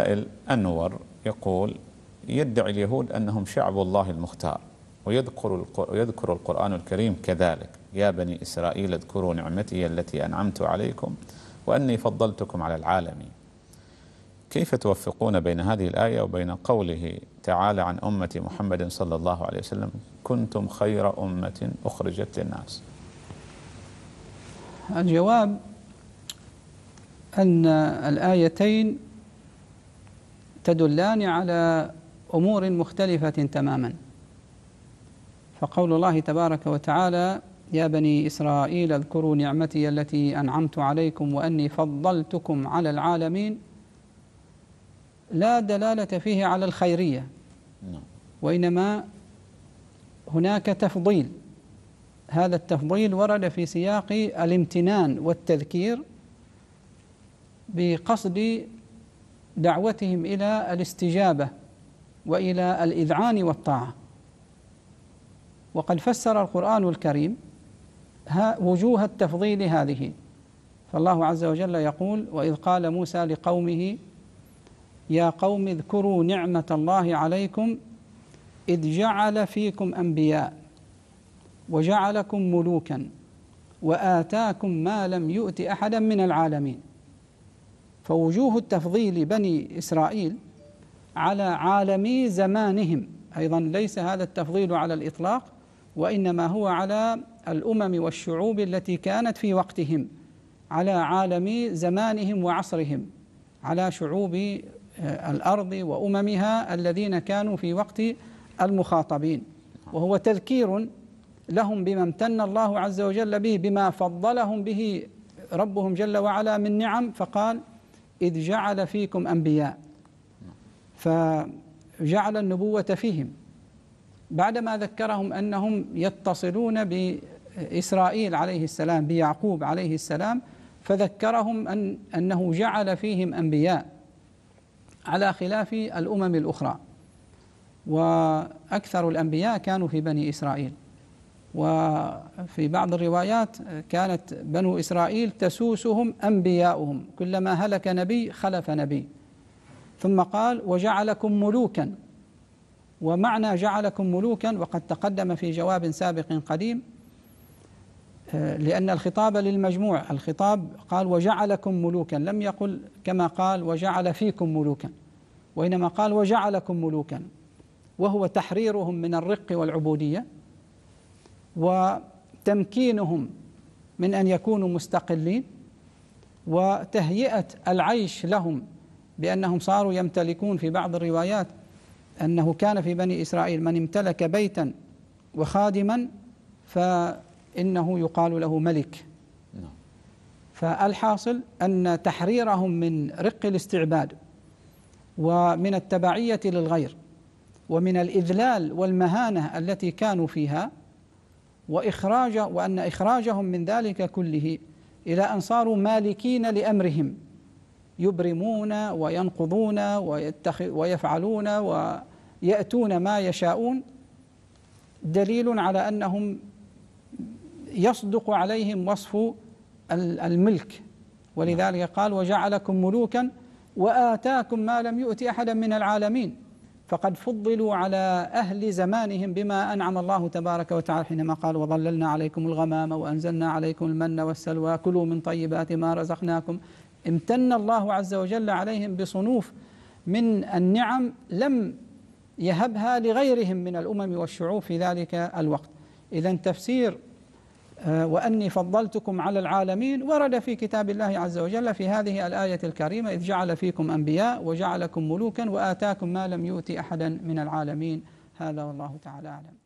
سائل أنور يقول يدعي اليهود أنهم شعب الله المختار ويذكر ويذكر القرآن الكريم كذلك يا بني إسرائيل اذكروا نعمتي التي أنعمت عليكم وأني فضلتكم على العالمين كيف توفقون بين هذه الآية وبين قوله تعالى عن أمة محمد صلى الله عليه وسلم كنتم خير أمة أخرجت للناس الجواب أن الآيتين تدلان على امور مختلفه تماما فقول الله تبارك وتعالى يا بني اسرائيل اذكروا نعمتي التي انعمت عليكم واني فضلتكم على العالمين لا دلاله فيه على الخيريه نعم. وانما هناك تفضيل هذا التفضيل ورد في سياق الامتنان والتذكير بقصد دعوتهم الى الاستجابه والى الاذعان والطاعه وقد فسر القران الكريم وجوه التفضيل هذه فالله عز وجل يقول واذ قال موسى لقومه يا قوم اذكروا نعمه الله عليكم اذ جعل فيكم انبياء وجعلكم ملوكا واتاكم ما لم يؤت احدا من العالمين فوجوه التفضيل بني إسرائيل على عالمي زمانهم أيضا ليس هذا التفضيل على الإطلاق وإنما هو على الأمم والشعوب التي كانت في وقتهم على عالم زمانهم وعصرهم على شعوب آه، الارض واممها الذين كانوا في وقت المخاطبين وهو تذكير لهم بما امتن الله عز وجل به بما فضلهم به ربهم جل وعلا من نعم فقال إذ جعل فيكم أنبياء فجعل النبوة فيهم بعدما ذكرهم أنهم يتصلون بإسرائيل عليه السلام بيعقوب عليه السلام فذكرهم أن أنه جعل فيهم أنبياء على خلاف الأمم الأخرى وأكثر الأنبياء كانوا في بني إسرائيل وفي بعض الروايات كانت بنو إسرائيل تسوسهم أنبياؤهم كلما هلك نبي خلف نبي ثم قال وجعلكم ملوكا ومعنى جعلكم ملوكا وقد تقدم في جواب سابق قديم آه، لأن الخطاب للمجموع الخطاب قال وجعلكم ملوكا لم يقل كما قال وجعل فيكم ملوكا وإنما قال وجعلكم ملوكا وهو تحريرهم من الرق والعبودية وتمكينهم من ان يكونوا مستقلين وتهيئه العيش لهم بانهم صاروا يمتلكون في بعض الروايات انه كان في بني اسرائيل من امتلك بيتا وخادما فانه يقال له ملك نعم. فالحاصل ان تحريرهم من رق الاستعباد ومن التبعيه للغير ومن الاذلال والمهانه التي كانوا فيها وإخراج وأن إخراجهم من ذلك كله إلى أن صاروا مالكين لأمرهم يبرمون وينقضون ويفعلون ويأتون ما يشاءون دليل على أنهم يصدق عليهم وصف الملك ولذلك قال وجعلكم ملوكا وآتاكم ما لم يؤت أحدا من العالمين فقد فضلوا على أهل زمانهم بما أنعم الله تبارك وتعالى حينما قال وظللنا عليكم الغمام وأنزلنا عليكم المن والسلوى كلوا من طيبات ما رزقناكم امتن الله عز وجل عليهم بصنوف من النعم لم يهبها لغيرهم من الأمم والشعوب في ذلك الوقت إذا تفسير آه، وأني فضلتكم على العالمين ورد في كتاب الله عز وجل في هذه الآية الكريمة إذ جعل فيكم أنبياء وجعلكم ملوكا وآتاكم ما لم يؤت أحدا من العالمين هذا والله تعالى أعلم